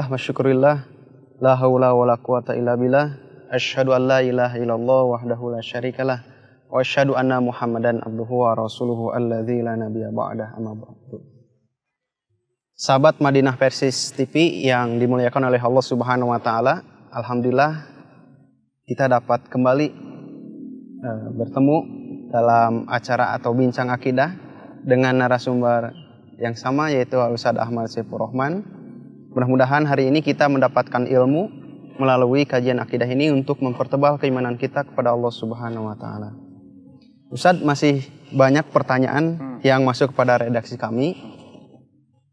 Alhamdulillah masyukurillah, la haula wa la quwata illa billah asyhadu an la ilaha illallah wahdahu la syarikalah wa asyhadu anna Muhammadan abduhu wa rasuluhu alladzi la nabiyya ba'dah amma ba'du Sahabat Madinah Persis TV yang dimuliakan oleh Allah Subhanahu wa taala, alhamdulillah kita dapat kembali uh, bertemu dalam acara atau bincang akidah dengan narasumber yang sama yaitu Ustaz Ahmad Saiful Rahman Mudah-mudahan hari ini kita mendapatkan ilmu melalui kajian akidah ini untuk mempertebal keimanan kita kepada Allah Subhanahu wa taala. Ustaz masih banyak pertanyaan hmm. yang masuk kepada redaksi kami.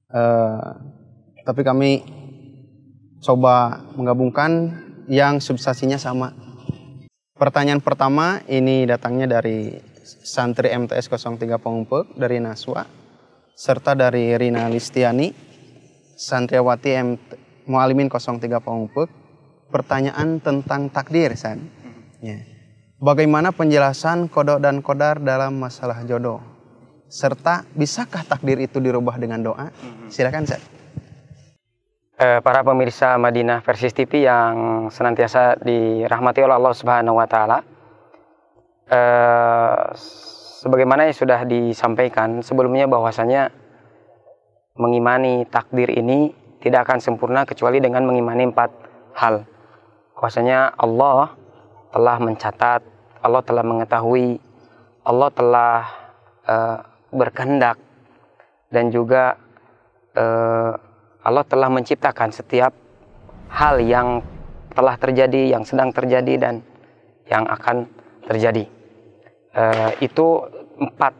Uh, tapi kami coba menggabungkan yang substansinya sama. Pertanyaan pertama ini datangnya dari santri MTS 03 Pengumpuk dari Naswa serta dari Rina Listiani Santriawati M Mualimin 03 Pongpuk. pertanyaan tentang takdir San. Hmm. Ya. Bagaimana penjelasan kodok dan kodar dalam masalah jodoh? Serta bisakah takdir itu dirubah dengan doa? Hmm. Silakan San. Eh, para pemirsa Madinah versi TV yang senantiasa dirahmati oleh Allah Subhanahu wa taala. Eh, sebagaimana yang sudah disampaikan sebelumnya bahwasanya mengimani takdir ini tidak akan sempurna kecuali dengan mengimani empat hal. Kuasanya Allah telah mencatat, Allah telah mengetahui, Allah telah uh, berkehendak dan juga uh, Allah telah menciptakan setiap hal yang telah terjadi, yang sedang terjadi dan yang akan terjadi. Uh, itu empat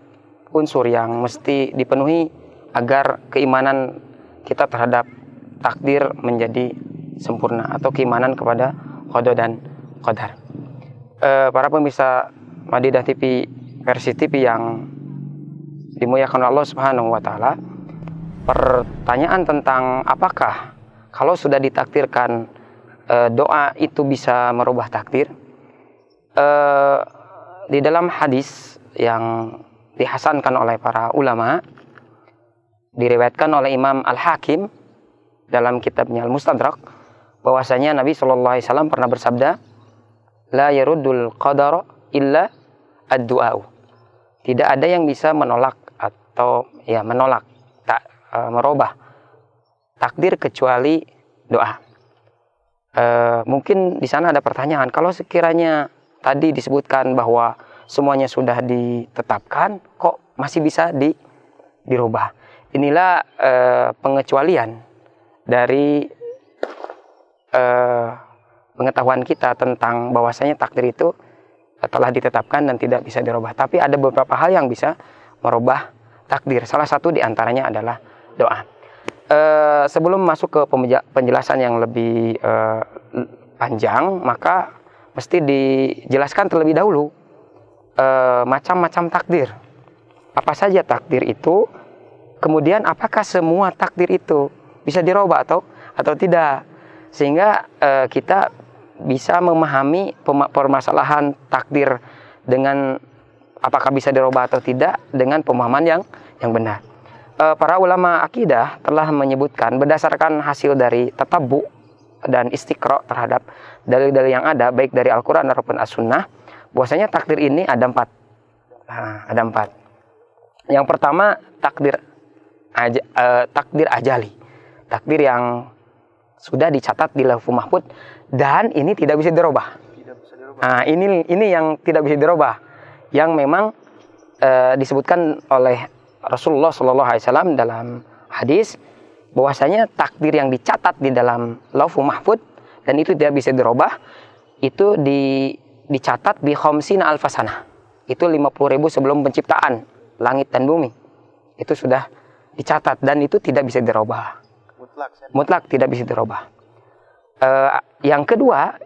unsur yang mesti dipenuhi agar keimanan kita terhadap takdir menjadi sempurna atau keimanan kepada kodo dan kodar. E, eh, para pemirsa Madidah TV versi TV yang dimuliakan Allah Subhanahu wa taala, pertanyaan tentang apakah kalau sudah ditakdirkan e, doa itu bisa merubah takdir? E, di dalam hadis yang dihasankan oleh para ulama diriwayatkan oleh Imam Al-Hakim dalam kitabnya Al-Mustadrak bahwasanya Nabi Shallallahu alaihi wasallam pernah bersabda la yaruddul qadara illa ad Tidak ada yang bisa menolak atau ya menolak tak e, merubah takdir kecuali doa. E, mungkin di sana ada pertanyaan kalau sekiranya tadi disebutkan bahwa semuanya sudah ditetapkan kok masih bisa di dirubah. Inilah eh, pengecualian dari eh, pengetahuan kita tentang bahwasanya takdir itu telah ditetapkan dan tidak bisa dirubah. Tapi ada beberapa hal yang bisa merubah takdir. Salah satu diantaranya adalah doa. Uh, sebelum masuk ke penjelasan yang lebih uh, panjang, maka mesti dijelaskan terlebih dahulu macam macam-macam takdir. Apa saja takdir itu? kemudian apakah semua takdir itu bisa dirubah atau atau tidak sehingga e, kita bisa memahami permasalahan takdir dengan apakah bisa dirubah atau tidak dengan pemahaman yang yang benar. E, para ulama akidah telah menyebutkan berdasarkan hasil dari tatabu dan istiqro terhadap dalil-dalil yang ada baik dari Al-Qur'an maupun As-Sunnah bahwasanya takdir ini ada empat nah, ada empat yang pertama takdir aj, uh, takdir ajali, takdir yang sudah dicatat di lafu Mahfud dan ini tidak bisa dirubah. Nah, ini ini yang tidak bisa dirubah, yang memang uh, disebutkan oleh Rasulullah Sallallahu Alaihi Wasallam dalam hadis bahwasanya takdir yang dicatat di dalam lafu Mahfud dan itu tidak bisa dirubah itu di dicatat di khamsina alfasana. Itu 50.000 sebelum penciptaan langit dan bumi. Itu sudah dicatat dan itu tidak bisa dirubah. Mutlak, Mutlak tidak bisa dirubah. Uh, yang kedua,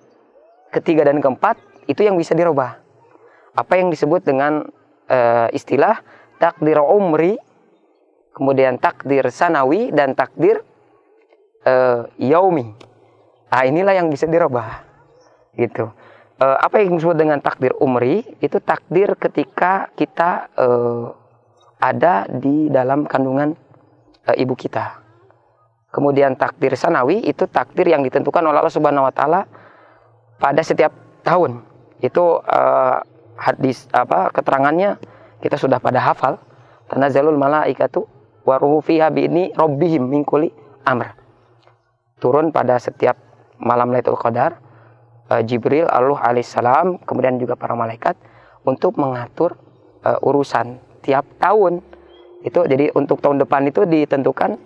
ketiga dan keempat itu yang bisa dirubah. Apa yang disebut dengan uh, istilah takdir umri, kemudian takdir sanawi dan takdir uh, yaumi. Nah, inilah yang bisa dirubah. Gitu. Uh, apa yang disebut dengan takdir umri itu takdir ketika kita uh, ada di dalam kandungan e, ibu kita. Kemudian takdir sanawi itu takdir yang ditentukan oleh Allah Subhanahu wa taala pada setiap tahun. Itu e, hadis apa keterangannya kita sudah pada hafal. Tanazzalul malaikatu waruhu fiha bi'ni rabbihim min kulli amr. Turun pada setiap malam Lailatul Qadar e, Jibril Allah alaihissalam kemudian juga para malaikat untuk mengatur uh, urusan tiap tahun itu jadi untuk tahun depan itu ditentukan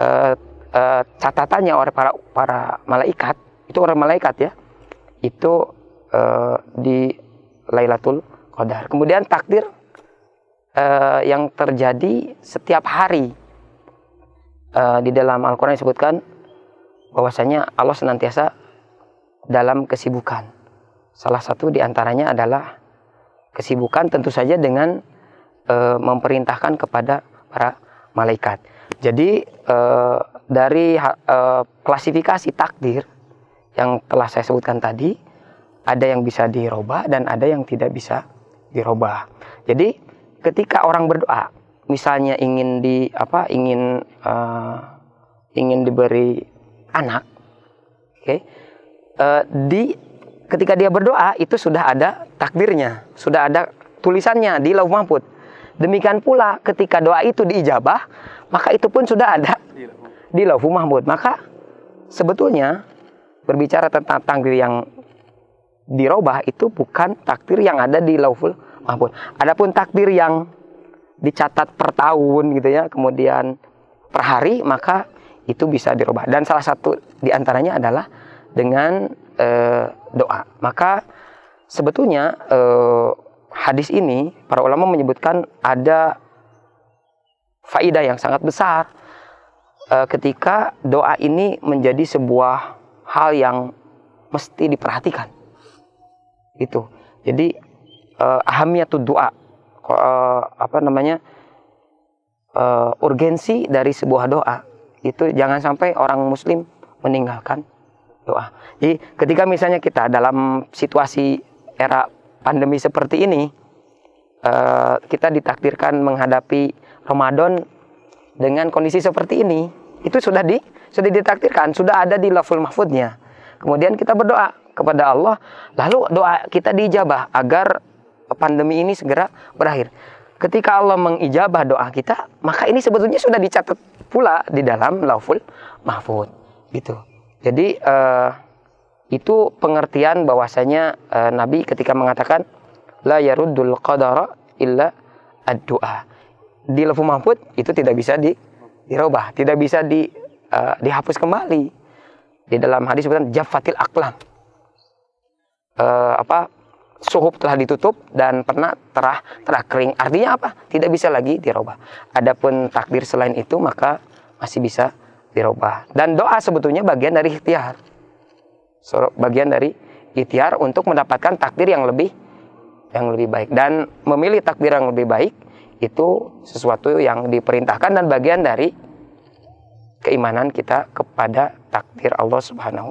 uh, uh, catatannya oleh para para malaikat itu orang malaikat ya itu uh, di Lailatul Qadar kemudian takdir uh, yang terjadi setiap hari uh, di dalam Al-Quran disebutkan bahwasanya Allah senantiasa dalam kesibukan salah satu diantaranya adalah kesibukan tentu saja dengan e, memerintahkan kepada para malaikat. Jadi e, dari e, klasifikasi takdir yang telah saya sebutkan tadi, ada yang bisa dirubah dan ada yang tidak bisa dirubah. Jadi ketika orang berdoa, misalnya ingin di apa ingin e, ingin diberi anak, oke, okay, di ketika dia berdoa itu sudah ada takdirnya, sudah ada tulisannya di lauh mahfud. Demikian pula ketika doa itu diijabah, maka itu pun sudah ada di lafu Mahmud. Maka sebetulnya berbicara tentang takdir yang dirobah itu bukan takdir yang ada di Lauful Mahmud. Adapun takdir yang dicatat per tahun gitu ya, kemudian per hari maka itu bisa dirubah. Dan salah satu diantaranya adalah dengan e, doa. Maka sebetulnya e, hadis ini para ulama menyebutkan ada faidah yang sangat besar e, ketika doa ini menjadi sebuah hal yang mesti diperhatikan. Itu. Jadi eh, tuh doa eh, apa namanya? Eh, urgensi dari sebuah doa itu jangan sampai orang muslim meninggalkan doa. Jadi ketika misalnya kita dalam situasi era pandemi seperti ini eh, kita ditakdirkan menghadapi Ramadan dengan kondisi seperti ini itu sudah di sudah ditakdirkan sudah ada di level mahfudnya kemudian kita berdoa kepada Allah lalu doa kita diijabah agar pandemi ini segera berakhir ketika Allah mengijabah doa kita maka ini sebetulnya sudah dicatat pula di dalam laful mahfud gitu jadi uh, itu pengertian bahwasanya e, Nabi ketika mengatakan la yarudul qadara illa addu'a. Di lafu mahfud itu tidak bisa di dirubah, tidak bisa di e, dihapus kembali. Di dalam hadis sebutan jafatil aklam. E, eh, apa? Suhub telah ditutup dan pernah terah terah kering. Artinya apa? Tidak bisa lagi dirubah. Adapun takdir selain itu maka masih bisa dirubah. Dan doa sebetulnya bagian dari ikhtiar bagian dari ikhtiar untuk mendapatkan takdir yang lebih yang lebih baik dan memilih takdir yang lebih baik itu sesuatu yang diperintahkan dan bagian dari keimanan kita kepada takdir Allah Subhanahu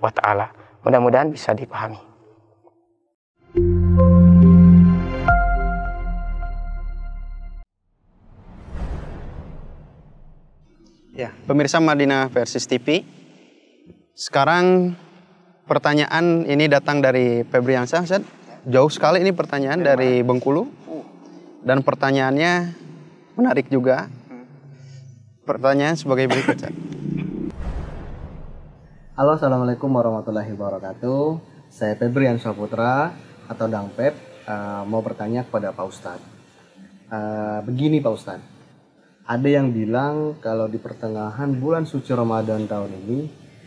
wa taala. Mudah-mudahan bisa dipahami. Ya, pemirsa Madinah versus TV. Sekarang pertanyaan ini datang dari Febri yang sangat Jauh sekali ini pertanyaan Memang. dari Bengkulu. Dan pertanyaannya menarik juga. Pertanyaan sebagai berikut Ustaz. Halo, Assalamualaikum warahmatullahi wabarakatuh. Saya Febri yang Putra atau Dang Pep. Uh, mau bertanya kepada Pak Ustadz. Eh, begini Pak Ustadz. Ada yang bilang kalau di pertengahan bulan suci Ramadan tahun ini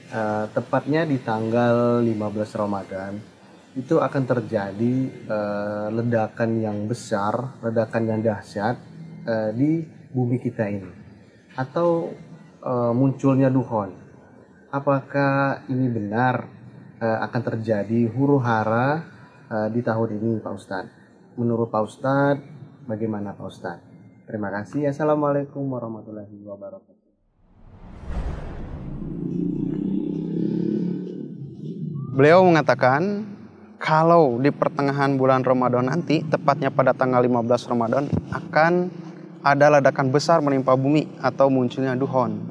Eh, tepatnya di tanggal 15 Ramadan itu akan terjadi uh, ledakan yang besar, ledakan yang dahsyat uh, di bumi kita ini atau uh, munculnya duhon. Apakah ini benar uh, akan terjadi huru hara uh, di tahun ini Pak Ustadz? Menurut Pak Ustadz, bagaimana Pak Ustadz? Terima kasih. Assalamualaikum warahmatullahi wabarakatuh. Beliau mengatakan kalau di pertengahan bulan Ramadan nanti, tepatnya pada tanggal 15 Ramadan, akan ada ledakan besar menimpa bumi atau munculnya duhon.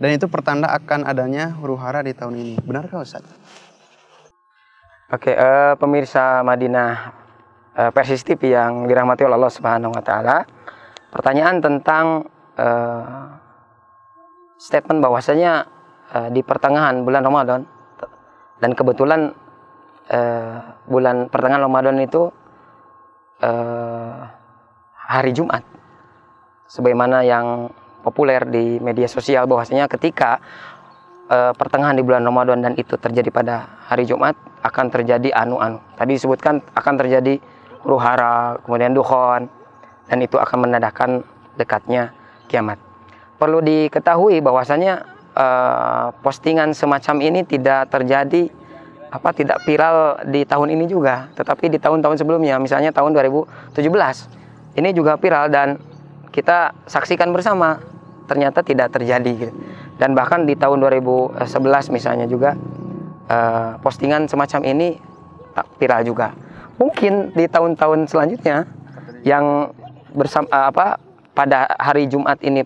Dan itu pertanda akan adanya huru hara di tahun ini. Benarkah Ustaz? Oke, uh, pemirsa Madinah uh, Persis TV yang dirahmati oleh Allah Subhanahu wa taala. Pertanyaan tentang uh, statement bahwasanya uh, di pertengahan bulan Ramadan dan kebetulan uh, bulan pertengahan Ramadan itu uh, hari Jumat sebagaimana yang populer di media sosial bahwasanya ketika eh, pertengahan di bulan Ramadan dan itu terjadi pada hari Jumat akan terjadi anu-anu tadi disebutkan akan terjadi ruhara kemudian duhon dan itu akan menandakan dekatnya kiamat perlu diketahui bahwasanya Eh, postingan semacam ini tidak terjadi apa tidak viral di tahun ini juga, tetapi di tahun-tahun sebelumnya, misalnya tahun 2017. Ini juga viral dan kita saksikan bersama ternyata tidak terjadi dan bahkan di tahun 2011 misalnya juga eh, postingan semacam ini tak viral juga mungkin di tahun-tahun selanjutnya yang bersama eh, apa pada hari Jumat ini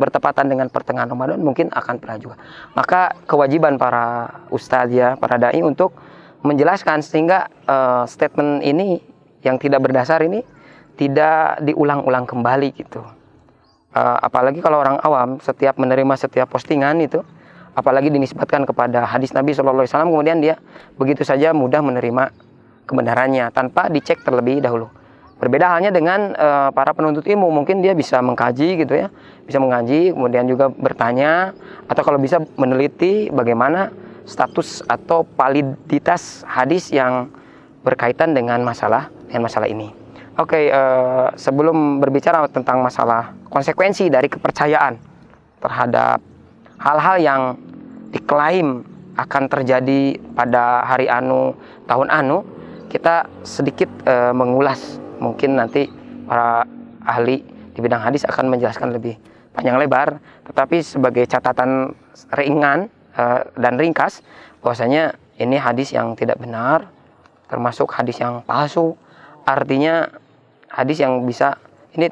bertepatan dengan pertengahan Ramadan mungkin akan pernah juga. Maka kewajiban para ustaz ya, para dai untuk menjelaskan sehingga uh, statement ini yang tidak berdasar ini tidak diulang-ulang kembali gitu. Uh, apalagi kalau orang awam setiap menerima setiap postingan itu apalagi dinisbatkan kepada hadis Nabi Shallallahu Alaihi Wasallam kemudian dia begitu saja mudah menerima kebenarannya tanpa dicek terlebih dahulu Berbeda halnya dengan e, para penuntut ilmu, mungkin dia bisa mengkaji gitu ya, bisa mengaji, kemudian juga bertanya atau kalau bisa meneliti bagaimana status atau validitas hadis yang berkaitan dengan masalah dengan masalah ini. Oke, okay, eh, sebelum berbicara tentang masalah konsekuensi dari kepercayaan terhadap hal-hal yang diklaim akan terjadi pada hari anu tahun anu, kita sedikit eh, mengulas mungkin nanti para ahli di bidang hadis akan menjelaskan lebih panjang lebar tetapi sebagai catatan ringan uh, dan ringkas bahwasanya ini hadis yang tidak benar termasuk hadis yang palsu artinya hadis yang bisa ini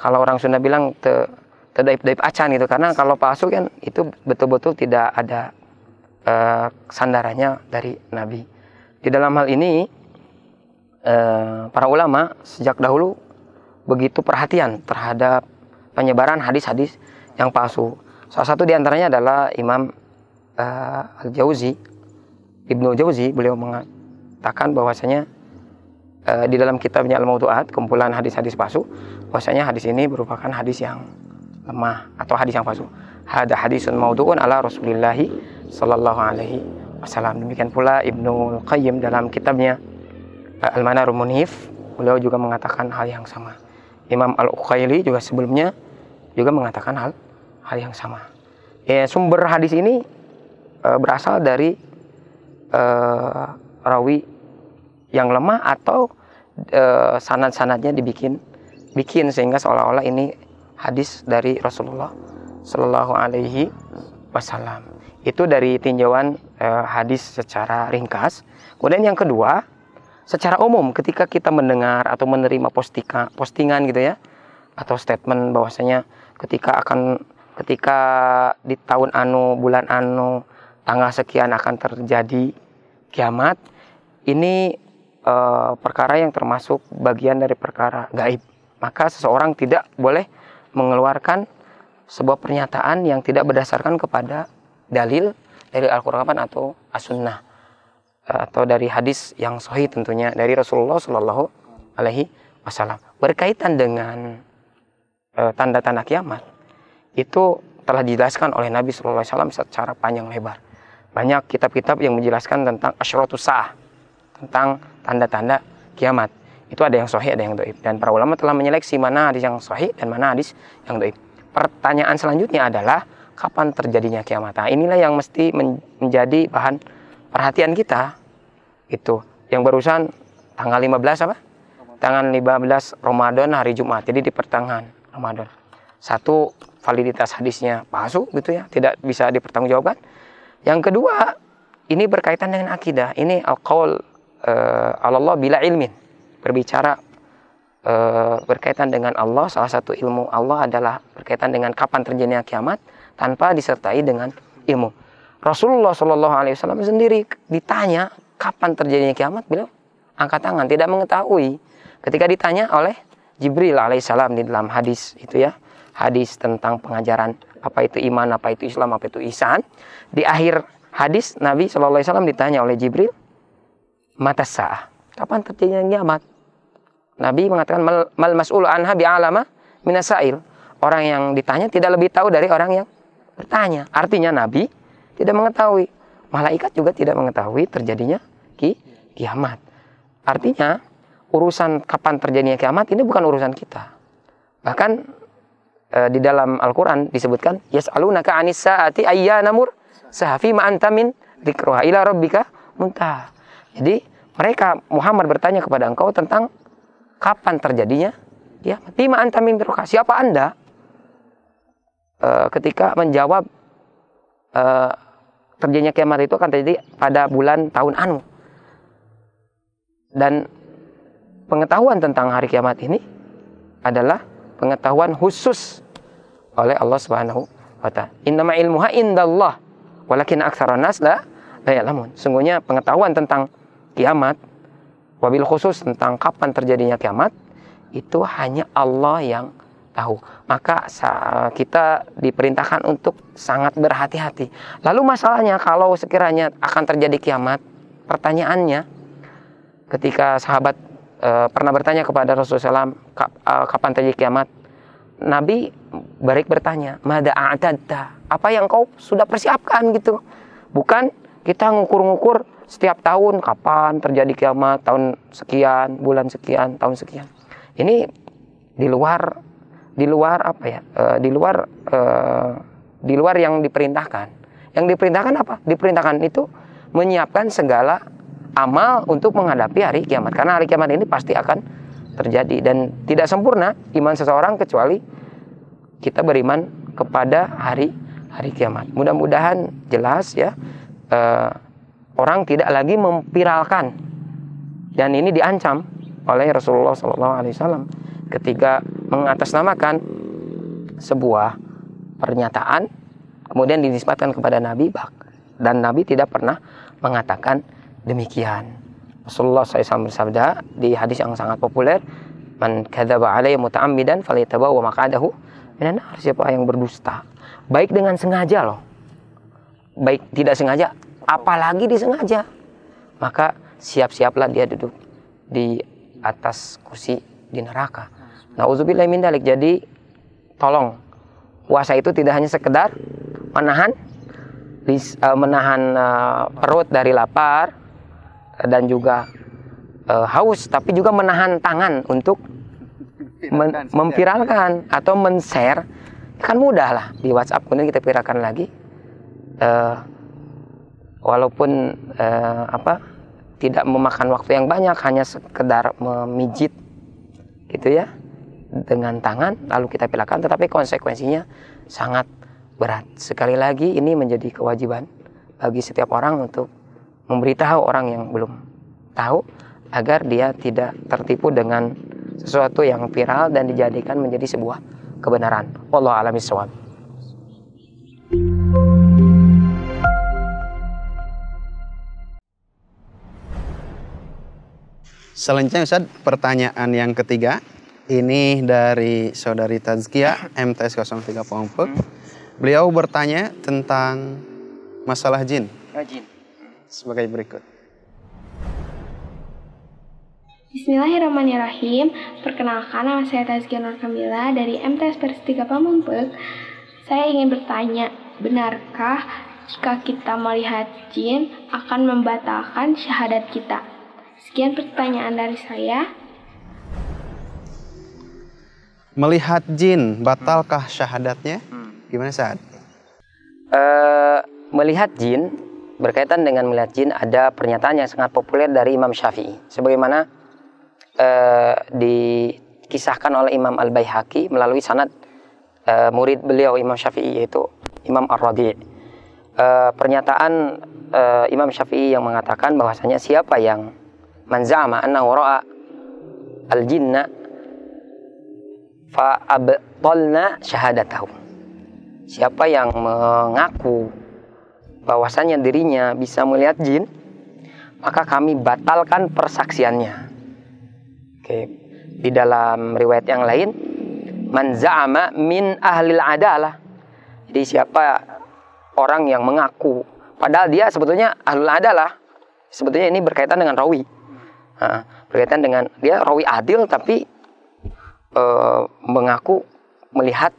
kalau orang Sunda bilang te tedaip-daip acan gitu karena kalau palsu kan itu betul-betul tidak ada uh, sandarannya dari Nabi di dalam hal ini Eh, para ulama sejak dahulu begitu perhatian terhadap penyebaran hadis-hadis yang palsu. Salah satu diantaranya adalah Imam eh, Al Jauzi, Ibnu Jauzi, beliau mengatakan bahwasanya eh, di dalam kitabnya Al Mautuat kumpulan hadis-hadis palsu, bahwasanya hadis ini merupakan hadis yang lemah atau hadis yang palsu. hadis Hada hadisun mauduun ala Rasulillahi sallallahu alaihi wasallam. Demikian pula Ibnu Qayyim dalam kitabnya Eh, Al-Manar Munif beliau juga mengatakan hal yang sama. Imam Al-Ukhaili juga sebelumnya juga mengatakan hal hal yang sama. Ya, sumber hadis ini e, berasal dari e, rawi yang lemah atau e, sanad-sanadnya dibikin bikin sehingga seolah-olah ini hadis dari Rasulullah Shallallahu Alaihi Wasallam. Itu dari tinjauan e, hadis secara ringkas. Kemudian yang kedua secara umum ketika kita mendengar atau menerima postika, postingan gitu ya atau statement bahwasanya ketika akan ketika di tahun anu bulan anu tanggal sekian akan terjadi kiamat ini e, perkara yang termasuk bagian dari perkara gaib maka seseorang tidak boleh mengeluarkan sebuah pernyataan yang tidak berdasarkan kepada dalil dari Al-Qur'an atau As-Sunnah atau dari hadis yang sahih tentunya dari Rasulullah Shallallahu Alaihi Wasallam berkaitan dengan e, tanda-tanda uh, kiamat itu telah dijelaskan oleh Nabi Shallallahu Alaihi Wasallam secara panjang lebar banyak kitab-kitab yang menjelaskan tentang asyratus sah tentang tanda-tanda kiamat itu ada yang sahih ada yang doib dan para ulama telah menyeleksi mana hadis yang sahih dan mana hadis yang doib pertanyaan selanjutnya adalah kapan terjadinya kiamat nah, inilah yang mesti menjadi bahan perhatian kita itu yang barusan tanggal 15 apa? Tanggal 15 Ramadan hari Jumat. Jadi di pertengahan Ramadan. Satu validitas hadisnya palsu gitu ya, tidak bisa dipertanggungjawabkan. Yang kedua, ini berkaitan dengan akidah. Ini al-qaul uh, Allah bila ilmin. Berbicara uh, berkaitan dengan Allah, salah satu ilmu Allah adalah berkaitan dengan kapan terjadinya kiamat tanpa disertai dengan ilmu. Rasulullah Shallallahu Alaihi Wasallam sendiri ditanya kapan terjadinya kiamat, beliau angkat tangan, tidak mengetahui. Ketika ditanya oleh Jibril Alaihissalam di dalam hadis itu ya, hadis tentang pengajaran apa itu iman, apa itu Islam, apa itu ihsan. Di akhir hadis Nabi Shallallahu Alaihi Wasallam ditanya oleh Jibril, mata sah, kapan terjadinya kiamat? Nabi mengatakan mal, mal mas'ul anha bi'alama minasail. Orang yang ditanya tidak lebih tahu dari orang yang bertanya. Artinya Nabi tidak mengetahui. Malaikat juga tidak mengetahui terjadinya ki kiamat. Artinya, urusan kapan terjadinya kiamat ini bukan urusan kita. Bahkan e, di dalam Al-Qur'an disebutkan yas'alunaka 'anis saati ayyana mur sahafi ma antamin min dzikruha ila rabbika muntah. Jadi, mereka Muhammad bertanya kepada engkau tentang kapan terjadinya kiamat. Bima anta min dzikruha? Siapa Anda? E, ketika menjawab e, terjadinya kiamat itu akan terjadi pada bulan tahun anu. Dan pengetahuan tentang hari kiamat ini adalah pengetahuan khusus oleh Allah Subhanahu wa taala. Innama ilmuha indallah walakin aktsarun nas la ya'lamun. Sungguhnya pengetahuan tentang kiamat wabil khusus tentang kapan terjadinya kiamat itu hanya Allah yang tahu. Maka kita diperintahkan untuk sangat berhati-hati. Lalu masalahnya kalau sekiranya akan terjadi kiamat, pertanyaannya ketika sahabat e, pernah bertanya kepada Rasulullah SAW e, kapan terjadi kiamat, Nabi balik bertanya, "Mada a'tadta?" Apa yang kau sudah persiapkan gitu. Bukan kita ngukur-ngukur setiap tahun kapan terjadi kiamat, tahun sekian, bulan sekian, tahun sekian. Ini di luar di luar apa ya? E, di luar e, di luar yang diperintahkan. Yang diperintahkan apa? Diperintahkan itu menyiapkan segala amal untuk menghadapi hari kiamat. Karena hari kiamat ini pasti akan terjadi dan tidak sempurna iman seseorang kecuali kita beriman kepada hari hari kiamat. Mudah-mudahan jelas ya. E, orang tidak lagi memviralkan dan ini diancam oleh Rasulullah SAW ketika mengatasnamakan sebuah pernyataan kemudian dinisbatkan kepada Nabi dan Nabi tidak pernah mengatakan demikian. Rasulullah SAW bersabda di hadis yang sangat populer, "Man kadzaba alayya muta'ammidan falyatabawa maq'adahu minan nar." Siapa yang berdusta, baik dengan sengaja loh. Baik tidak sengaja, apalagi disengaja. Maka siap-siaplah dia duduk di atas kursi di neraka. Nah Nauzubillah min dalik. Jadi tolong puasa itu tidak hanya sekedar menahan eh, menahan eh, perut dari lapar eh, dan juga haus, tapi juga menahan tangan untuk memviralkan ya. atau men-share kan mudah lah di WhatsApp kemudian kita viralkan lagi walaupun apa tidak memakan waktu yang banyak hanya sekedar memijit gitu ya dengan tangan lalu kita pilahkan tetapi konsekuensinya sangat berat. Sekali lagi ini menjadi kewajiban bagi setiap orang untuk memberitahu orang yang belum tahu agar dia tidak tertipu dengan sesuatu yang viral dan dijadikan menjadi sebuah kebenaran. Allah alamis sawab. Selanjutnya Ustaz, pertanyaan yang ketiga ini dari saudari Tazkia MTS 03 Pongpek. Hmm. Beliau bertanya tentang masalah jin. Oh, jin. Sebagai berikut. Bismillahirrahmanirrahim. Perkenalkan nama saya Tazkia Nur Kamila dari MTS Pers 3 Pamungpek. Saya ingin bertanya, benarkah jika kita melihat jin akan membatalkan syahadat kita? Sekian pertanyaan dari saya melihat jin, batalkah syahadatnya? Hmm. Gimana saat? Uh, eh, melihat jin berkaitan dengan melihat jin ada pernyataan yang sangat populer dari Imam Syafi'i, sebagaimana uh, dikisahkan oleh Imam Al Baihaki melalui sanad uh, murid beliau Imam Syafi'i yaitu Imam Ar Rabi'. Uh, pernyataan uh, Imam Syafi'i yang mengatakan bahwasanya siapa yang manzama anna wara al jinna fa'abtalna syahadatahu. Siapa yang mengaku bahwasanya dirinya bisa melihat jin, maka kami batalkan persaksiannya. Oke, di dalam riwayat yang lain, man za'ama min ahlil adalah. Jadi siapa orang yang mengaku padahal dia sebetulnya ahlul adalah. Sebetulnya ini berkaitan dengan rawi. Nah, berkaitan dengan dia rawi adil tapi uh, mengaku melihat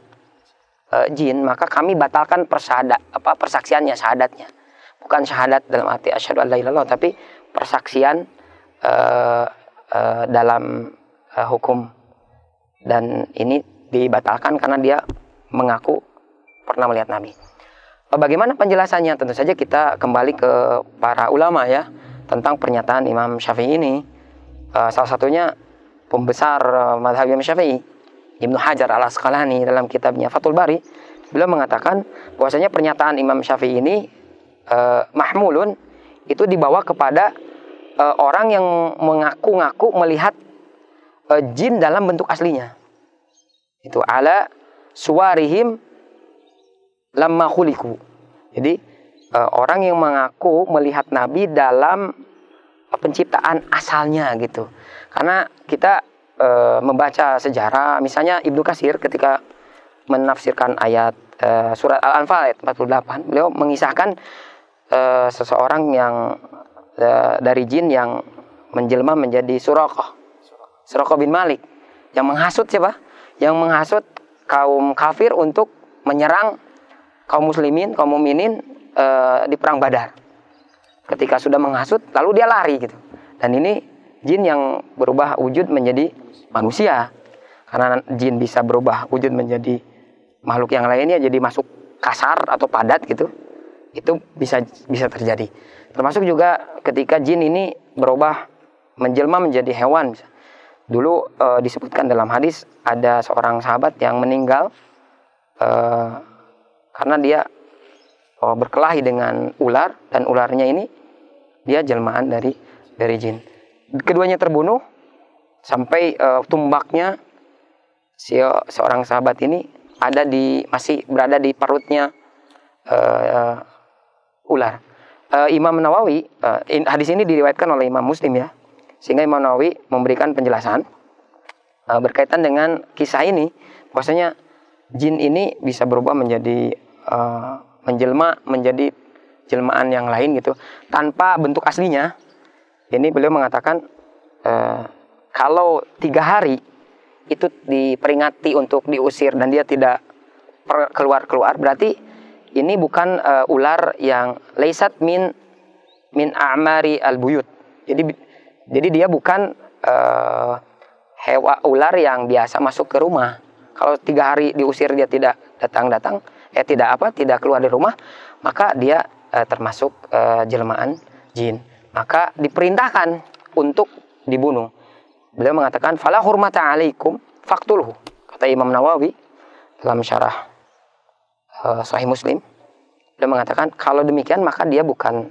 uh, jin, maka kami batalkan persada apa persaksiannya, syahadatnya. Bukan syahadat dalam arti asyhadu alla ilallah, tapi persaksian uh, uh, dalam uh, hukum. Dan ini dibatalkan karena dia mengaku pernah melihat Nabi. Bagaimana penjelasannya? Tentu saja kita kembali ke para ulama ya tentang pernyataan Imam Syafi'i ini. salah satunya pembesar eh, madhab Imam Syafi'i Ibnu Hajar al Asqalani dalam kitabnya Fathul Bari beliau mengatakan bahwasanya pernyataan Imam Syafi'i ini eh, mahmulun itu dibawa kepada eh, orang yang mengaku-ngaku melihat eh, jin dalam bentuk aslinya itu ala suwarihim lamma khuliku jadi eh, orang yang mengaku melihat Nabi dalam penciptaan asalnya gitu. Karena kita e, membaca sejarah, misalnya Ibnu Kasir ketika menafsirkan ayat e, surat Al-Anfal ayat 48, beliau mengisahkan e, seseorang yang e, dari jin yang menjelma menjadi Surakoh. Surakoh bin Malik yang menghasut siapa? Yang menghasut kaum kafir untuk menyerang kaum muslimin, kaum muminin e, di perang Badar ketika sudah menghasut lalu dia lari gitu dan ini jin yang berubah wujud menjadi manusia karena jin bisa berubah wujud menjadi makhluk yang lainnya jadi masuk kasar atau padat gitu itu bisa bisa terjadi termasuk juga ketika jin ini berubah menjelma menjadi hewan dulu e, disebutkan dalam hadis ada seorang sahabat yang meninggal e, karena dia uh, berkelahi dengan ular dan ularnya ini dia jelmaan dari dari jin. Keduanya terbunuh sampai uh, tumbaknya si eh, seorang sahabat ini ada di masih berada di perutnya uh, ular. Uh, Imam Nawawi uh, in, hadis ini diriwayatkan oleh Imam Muslim ya. Sehingga Imam Nawawi memberikan penjelasan uh, berkaitan dengan kisah ini bahwasanya jin ini bisa berubah menjadi menjelma menjadi jelmaan yang lain gitu tanpa bentuk aslinya ini beliau mengatakan e, kalau tiga hari itu diperingati untuk diusir dan dia tidak keluar keluar berarti ini bukan e, ular yang leisat min min amari al buyut jadi jadi dia bukan hewan eh, hewa ular yang biasa masuk ke rumah kalau tiga hari diusir dia tidak datang datang eh tidak apa tidak keluar dari rumah maka dia eh, termasuk eh, jelmaan jin maka diperintahkan untuk dibunuh beliau mengatakan fala hurmata alaikum faktulhu kata Imam Nawawi dalam syarah eh, Sahih Muslim beliau mengatakan kalau demikian maka dia bukan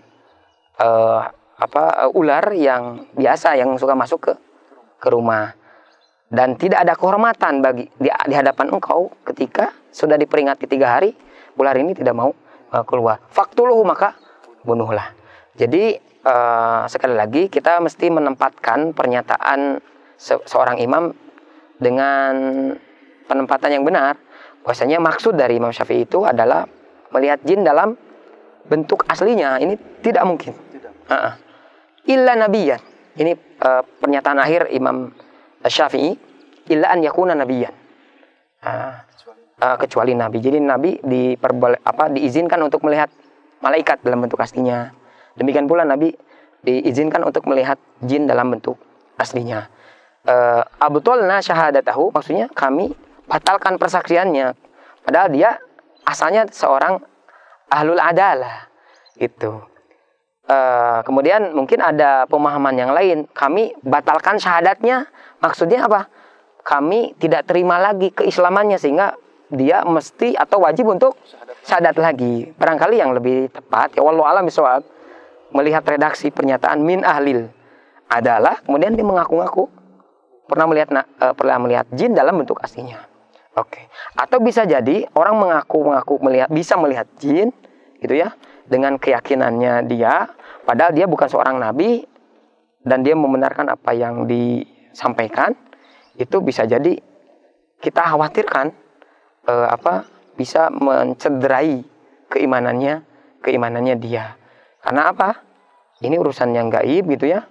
eh, apa eh, ular yang biasa yang suka masuk ke ke rumah dan tidak ada kehormatan bagi di, di hadapan engkau ketika sudah diperingati tiga hari, ular ini tidak mau uh, keluar. Faktuluhu maka bunuhlah. Jadi uh, sekali lagi kita mesti menempatkan pernyataan se seorang imam dengan penempatan yang benar. Bahwasanya maksud dari Imam Syafi'i itu adalah melihat jin dalam bentuk aslinya ini tidak mungkin. Tidak. Uh -uh. Illa nabiyan. Ini uh, pernyataan akhir Imam Syafi'i. Illa an yakuna nabiyan. Uh, ah, uh, kecuali nabi. Jadi nabi diperbole, apa diizinkan untuk melihat malaikat dalam bentuk aslinya. Demikian pula nabi diizinkan untuk melihat jin dalam bentuk aslinya. Eh, uh, syahadat tahu maksudnya kami batalkan persaksiannya. Padahal dia asalnya seorang ahlul adalah Itu Uh, eh, kemudian mungkin ada pemahaman yang lain. Kami batalkan syahadatnya. Maksudnya apa? Kami tidak terima lagi keislamannya sehingga dia mesti atau wajib untuk syahadat lagi. Barangkali yang lebih tepat ya wallahu alam bisawab melihat redaksi pernyataan min ahlil adalah kemudian dia mengaku-ngaku pernah melihat uh, pernah melihat jin dalam bentuk aslinya. Oke. Okay. Atau bisa jadi orang mengaku ngaku melihat bisa melihat jin gitu ya dengan keyakinannya dia padahal dia bukan seorang nabi dan dia membenarkan apa yang disampaikan itu bisa jadi kita khawatirkan Eh, apa bisa mencederai keimanannya keimanannya dia karena apa ini urusan yang gaib gitu ya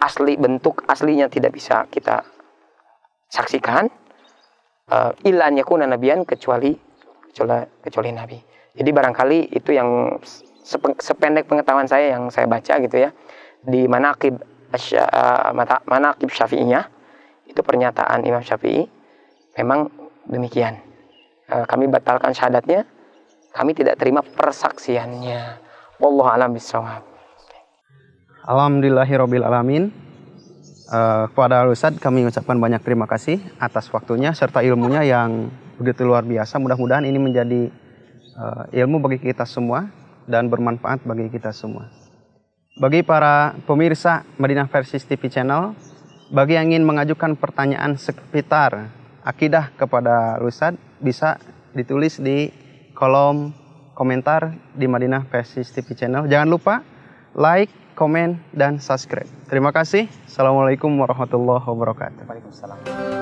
asli bentuk aslinya tidak bisa kita saksikan uh, eh, kuna kuna nabian kecuali kecuali kecuali nabi. Jadi barangkali itu yang sependek pengetahuan saya yang saya baca gitu ya di manakib uh, eh, Syafi'inya itu pernyataan Imam Syafi'i memang demikian eh, kami batalkan syahadatnya kami tidak terima persaksiannya wallahu alam bisawab Alhamdulillahirabbil alamin eh, kepada Ustaz kami ucapkan banyak terima kasih atas waktunya serta ilmunya yang begitu luar biasa. Mudah-mudahan ini menjadi uh, ilmu bagi kita semua dan bermanfaat bagi kita semua. Bagi para pemirsa Madinah versi TV Channel, bagi yang ingin mengajukan pertanyaan sekitar akidah kepada Rusad bisa ditulis di kolom komentar di Madinah Persis TV Channel. Jangan lupa like, komen, dan subscribe. Terima kasih. Assalamualaikum warahmatullahi wabarakatuh.